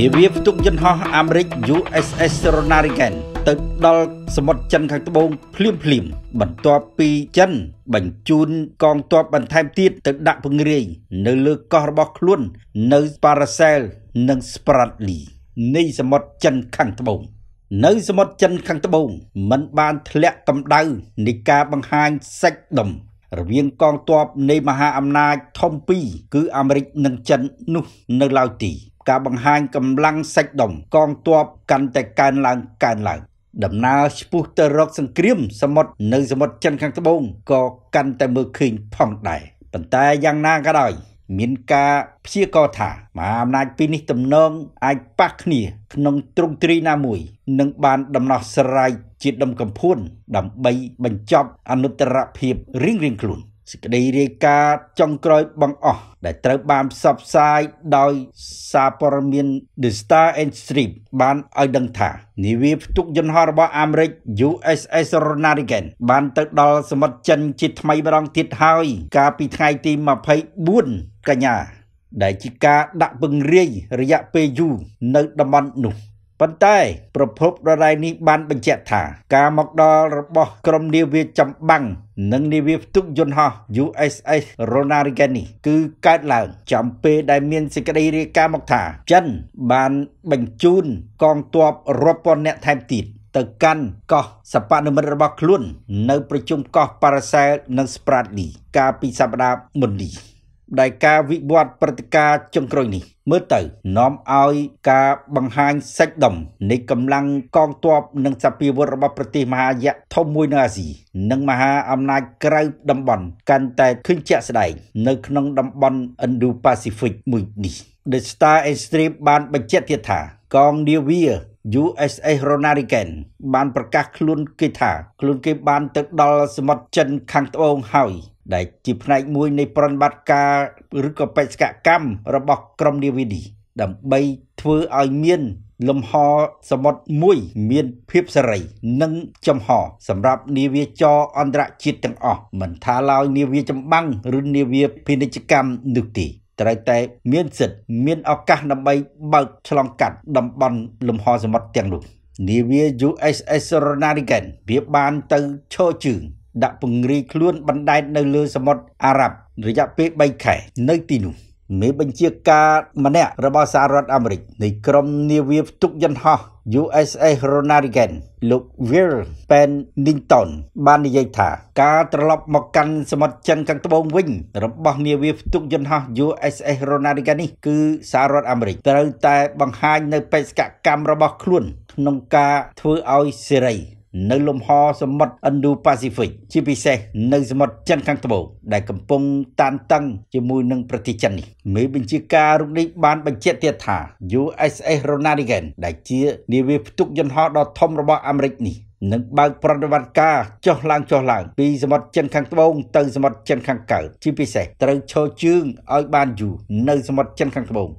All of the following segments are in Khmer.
នាវាផ្ទុកយន្តហោះអាមេរិក USS Ronald ទៅដល់សមុទ្រចិនខាងត្បូងភ្លាមភ្លាមបន្ទាប់ពីចិនបញ្ជូនកងទ័ពបន្ថែមទៀតទៅដាក់ពង្រាយនៅលើកោះរបស់ខ្លួននៅប៉ារ៉ាសែលនិង Spratly នៃសមុទ្រចិនខាងត្បូងនៅសមុទ្រចិនខាងត្បូងมันបានធ្លាក់កម្ដៅនៃការបង្ហាញសាច់ដុំរវាងកងទ័ពនៃមហាអំណាចធំពីរគឺអាមេរិកនិងចិននោះនៅឡើយទីការបង្ហាញកម្លាំងសាច់ដុំកងទ័ពកាន់តែកើនឡើងកើនឡើង ដំណើរឆ្ពោះទៅរកសង្គ្រាមសមុទ្រនៅសមុទ្រចិនខាងត្បូងក៏កាន់តែមើលឃើញផងដែរប៉ុន្តែយ៉ាងណាក៏ដោយ មានការព្យាករថាមហាអំណាចពីរនេះទំនង អាចប៉ះគ្នា ក្នុងទ្រង់ទ្រីណាមួយនឹងបានដំណោះស្រាយជាដុំកំភួនដើម្បីបញ្ចប់អនុត្តរភាពរៀងៗខ្លួន។សេចក្តីរាយការណ៍ចុងក្រោយបង្អស់ដែលត្រូវបានផ្សព្វផ្សាយដោយសារព័ត៌មាន The Star and Strip បានឲ្យដឹងថានាវាផ្ទុកយន្តហោះរបស់អាមេរិក USS Ronald Reagan បានទៅដល់សមុទ្រចិនជាថ្មីម្ដងទៀតហើយ កាលពីថ្ងៃទី24កញ្ញា ដែលជាការដាក់ពង្រាយរយៈពេលយូរនៅតំបន់នោះប៉ុន្តែប្រភពដដែលនេះបានបញ្ជាក់ថា ការមកដល់របស់ក្រុមនាវាចម្បាំងនិងនាវាផ្ទុកយន្តហោះ USS Ronald Reagan នេះគឺកើតឡើងចំពេលដែលមានសេចក្តីរាយការណ៍មកថា ចិនបានបញ្ជូនកងទ័ពរាប់ពាន់នាក់ថែមទៀត ទៅកាន់កោះសពនិមិត្តរបស់ខ្លួននៅប្រជុំកោះប៉ារ៉ាសែល និងស្ប្រាតលីកាលពីសប្តាហ៍មុននេះដែលការវិវត្តព្រឹត្តិការណ៍ចុងក្រោយនេះ មើលទៅនាំឲ្យការបង្ហាញសាច់ដុំនៃកម្លាំងកងទ័ពនិងសពាវុធរបស់ប្រទេសមហាយៈធំមួយនៅអាស៊ី និងមហាអំណាចក្រៅតំបន់ កាន់តែឃើញជាក់ស្ដែងនៅក្នុងតំបន់ Indo-Pacific មួយនេះ The Star Extreme បានបញ្ជាក់ទៀតថាកងនាវា USS Ronald Reagan បានប្រកាសខ្លួនគេថាខ្លួនគេបានទៅដល់សមុទ្រចិនខាងត្បូងហើយដែលជាផ្នែកមួយនៃប្រតិបត្តិការ ឬក៏បេសកកម្មរបស់ ក្រុមនាវានេះដើម្បីធ្វើឲ្យមាន លំហសមុទ្រមួយមានភាពសេរី និងចំហសម្រាប់នាវាចរអន្តរជាតិទាំងអស់មិនថាឡើយនាវាចម្បាំងឬនាវាពាណិជ្ជកម្មនោះទេត្រូវតែមានសិទ្ធិមានឱកាសដើម្បីបើកឆ្លងកាត់តំបន់លំហសមុទ្រទាំងនោះនាវា USS Ronald Reagan វាបានទៅឈរជើងដាក់ពង្រីខ្លួនបណ្ដែតនៅលើសមុទ្រអារ៉ាប់ រយៈពេល3ខែ នៅទីនោះ មេបញ្ជាការម្នាក់របស់សហរដ្ឋអាមេរិក នៃ ក្រុមនាវាផ្ទុកយន្តហោះ USS Ronald Reagan លោក Will Pennington បាននិយាយថា ការត្រឡប់មកកាន់សមុទ្រចិនខាងត្បូងវិញ របស់នាវាផ្ទុកយន្តហោះ USS Ronald Reagan នេះគឺសហរដ្ឋអាមេរិកត្រូវតែបង្ហាញនៅបេសកកម្មរបស់ខ្លួនក្នុងការធ្វើឲ្យសេរីនៅលំហសមុទ្រ Indo-Pacific ជាពិសេសនៅសមុទ្រចិនខាងត្បូងដែលកំពុងតានតឹងជាមួយនឹងប្រទេសចិននេះមេបញ្ជាការរូបនេះបានបញ្ជាក់ទៀតថា USS Ronald Reagan ដែលជានាវាផ្ទុកយន្តហោះដ៏ធំរបស់អាមេរិកនេះនឹងបើកប្រតិបត្តិការចុះឡើងចុះឡើង ពីសមុទ្រចិនខាងត្បូងទៅសមុទ្រចិនខាងកើតជាពិសេសត្រូវឈរជើងឲ្យបានយូរនៅសមុទ្រចិនខាងត្បូង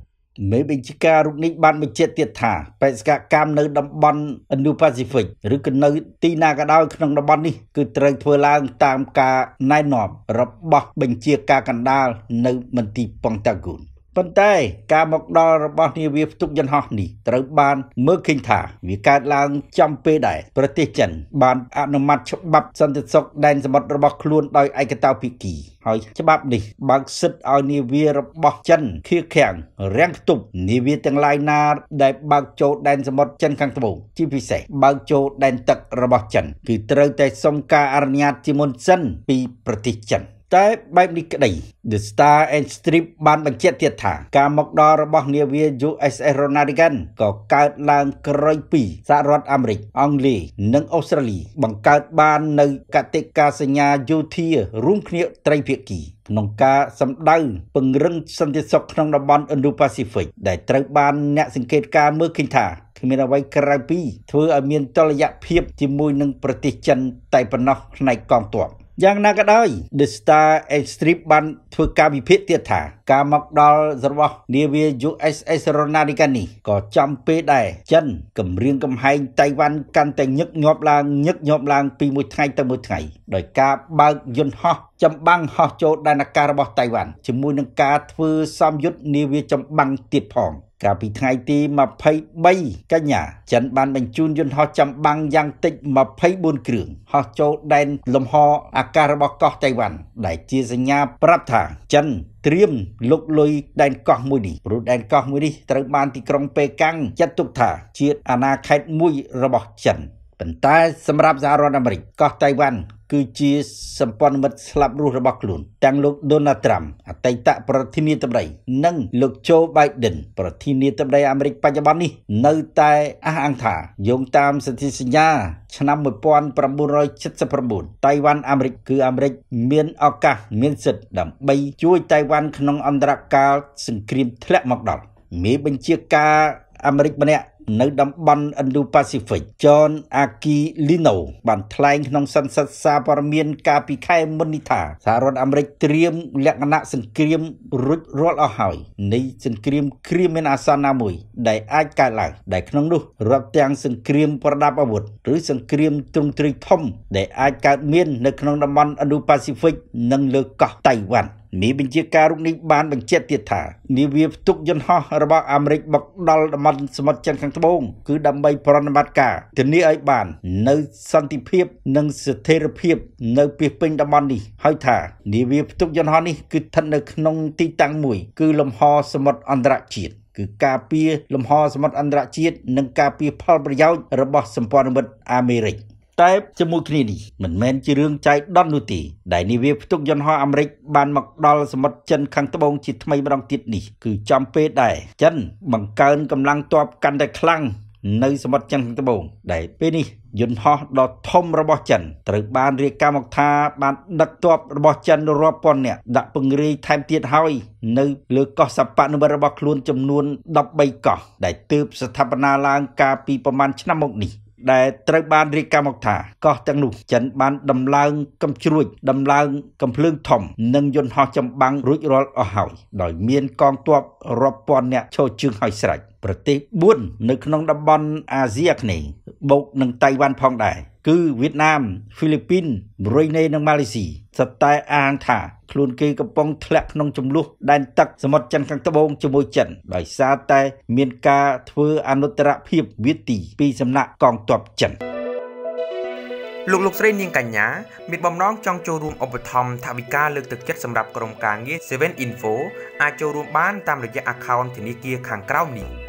មេបញ្ជាការរូបនេះបានបញ្ជាក់ទៀតថាបេសកកម្មនៅតំបន់ Indo-Pacific ឬក៏នៅ ទីណាក៏ដោយក្នុងតំបន់នេះគឺត្រូវធ្វើឡើងតាមការណែនាំរបស់បញ្ជាការកណ្ដាលនៅមន្ទីរប៉ុងតាគូនប៉ុន្តែការមកដល់របស់នាវាផ្ទុកយន្តហោះនេះត្រូវបានមើលឃើញថាវាកើតឡើងចំពេលដែរប្រទេសចិន បានអនុម័តច្បាប់សន្តិសុខដែនសមុទ្ររបស់ខ្លួនដោយឯកតោភាគីហើយច្បាប់នេះបើកសិទ្ធឲ្យនាវារបស់ចិនខៀវខាំងរាំងខ្ទប់នាវាទាំងឡាយណាដែលបើកចូលដែនសមុទ្រចិនខាងត្បូងជាពិសេសបើកចូលដែនទឹករបស់ចិនគឺត្រូវតែសុំការអនុញ្ញាតជាមុនសិនពីប្រទេសចិន។តែបែបនេះក្តី The Star and Strip បានបញ្ជាក់ទៀតថាការមកដល់របស់នាវា USS Ronald Reagan ក៏កើតឡើងក្រោយពីសហរដ្ឋអាមេរិក អង់គ្លេសនិងអូស្ត្រាលីបង្កើតបាននៅកតិកាសញ្ញាយោធារួមគ្នាត្រីភាគីក្នុងការសម្ដៅពង្រឹងសន្តិសុខក្នុងតំបន់ Indo-Pacific ដែលត្រូវបានអ្នកសង្កេតការមើលឃើញថាគ្មានអ្វីក្រៅពីធ្វើឲ្យមានតលយៈភាពជាមួយនឹងប្រទេសចិនតែប៉ុណ្ណោះផ្នែកកងទ័ពយ៉ាងណាក៏ដោយ The Star Extreme បានធ្វើការវិភាគទៀតថាការមកដល់របស់ នាវា USS Ronald Reagan នេះក៏ចំពេលដែរចិនគម្រាមកំហែងតៃវ៉ាន់កាន់តែញឹកញាប់ឡើងញឹកញាប់ឡើង ពីមួយថ្ងៃទៅមួយថ្ងៃដោយការបើកយន្តហោះចម្បាំងហោះចូលដែនអាកាសរបស់តៃវ៉ាន់ជាមួយនឹងការធ្វើសំយុទ្ធនាវាចម្បាំងទៀតផងកាលពីថ្ងៃទី23កញ្ញាចិនបានបញ្ជូនយន្តហោះចម្បាំងយ៉ាងតិច24គ្រឿង ហោះចូលដែនលំហអាកាសរបស់កោះតៃវ៉ាន់ដែលជាសញ្ញាប្រាប់ថាចិនត្រៀមលុកលុយដែនកោះមួយនេះព្រោះដែនកោះមួយនេះត្រូវបានទីក្រុងប៉េកាំងចាត់ទុកថា ជាអាណាខេត្តមួយរបស់ចិនប៉ុន្តែសម្រាប់សហរដ្ឋអាមេរិកកោះតៃវ៉ាន់គឺជាសម្ព័ន្ធមិត្តស្លាប់រស់របស់ខ្លួនទាំងលោកដូណាល់ត្រាំអតីតប្រធានាធិបតីនិងលោកโจ Biden ប្រធានាធិបតីអាមេរិកបច្ចុប្បន្ននេះនៅតែអះអាងថាយោងតាមសន្ធិសញ្ញា ឆ្នាំ1979តៃវ៉ាន់អាមេរិកគឺអាមេរិកមានឱកាស មានសិទ្ធិដើម្បីជួយតៃវ៉ាន់ក្នុងអន្តរកាលសង្គ្រាមធ្លាក់មកដល់មេបញ្ជាការអាមេរិកម្នាក់នៅតំបន់ Indo-Pacific John Aquilino បានថ្លែងក្នុងសន្និសីទសារព័ត៌មាន កាលពីខែមុននេះថាសហរដ្ឋអាមេរិកត្រៀមលក្ខណៈសង្គ្រាមរុចរាល់អស់ហើយ នៃសង្គ្រាមគ្រាមានអាសន្នណាមួយដែលអាចកើតឡើងដែលក្នុងនោះរាប់ទាំងសង្គ្រាម ប្រដាប់អាវុធឬសង្គ្រាមទ្រង់ទ្រាយធំដែលអាចកើតមាននៅក្នុងតំបន់ Indo-Pacific និងលើកោះតៃវ៉ាន់នេះបញ្ជាការរូបនេះបានបញ្ជាក់ទៀតថានាវាផ្ទុកយន្តហោះរបស់អាមេរិកមកដល់តំបន់សមុទ្រចិនខាងត្បូងគឺដើម្បី ប្រណិបត្តិការធានាឲ្យបាន នៅសន្តិភាព និងស្ថិរភាពនៅពីពេញតំបន់នេះហើយថានាវាផ្ទុកយន្តហោះនេះគឺស្ថិតនៅ ក្នុង ទីតាំងមួយ គឺលំហ សមុទ្រអន្តរជាតិគឺការពារលំហ សមុទ្រអន្តរជាតិនិងការពារផលប្រយោជន៍របស់សម្ព័ន្ធមិត្តអាមេរិក។តែជាមួយគ្នានេះមិនមែនជារឿងចៃដន្យនោះទេដែលនាវាផ្ទុកយន្តហោះអាមេរិកបានមកដល់សមុទ្រចិនខាងត្បូងជាថ្មីម្ដងទៀតនេះគឺចំពេលដែរចិន បង្កើនកម្លាំងទ័ពកាន់តែខ្លាំងនៅ សមុទ្រចិនខាងត្បូងដែលពេលនេះ យន្តហោះដ៏ធំរបស់ចិន ត្រូវបានរាយការណ៍មកថាបានដឹកទ័ពរបស់ចិនរាប់ពាន់នាក់ដាក់ពង្រាយថែមទៀតហើយនៅលើកោះសពនិមិត្តរបស់ខ្លួនចំនួន13កោះដែលទើបស្ថាបនាឡើងកាលពីប្រមាណឆ្នាំមកនេះដែលត្រូវបានរាយការណ៍មកថាកោះទាំងនោះ ចិនបាន ដំឡើងកំជ្រួចដំឡើងកំភ្លើងធំ និងយន្តហោះចម្បាំងរួចរាល់អស់ហើយដោយមានកងទ័ពរាប់ពាន់នាក់ឈរជើងហើយស្រេចប្រទេស4នៅក្នុងតំបន់អាស៊ីអាគ្នេយ៍បូកនឹងតៃវ៉ាន់ផងដែរគឺវៀតណាមហ្វីលីពីនប្រ៊ុយណេនិងម៉ាឡេស៊ីសតតែអាងថាខ្លួនគេកំពុងធ្លាក់ក្នុងចំនួនដែនទឹកសមុទ្រចិនខាងត្បូងជាមួយចិនដោយសារតែមានការធ្វើអនុត្តរភាពវិទ្យាពីសំណាក់កងទ័ពចិន។លោកលោកស្រីនាងកញ្ញាមានបំណងចង់ចូលរួមឧបត្ថម្ភថវិកាលើកទឹកចិត្តសម្រាប់ក្រុមការងារ7 Info អាចចូលរួមបានតាមរយៈ account ធនាគារខាងក្រោមនេះ។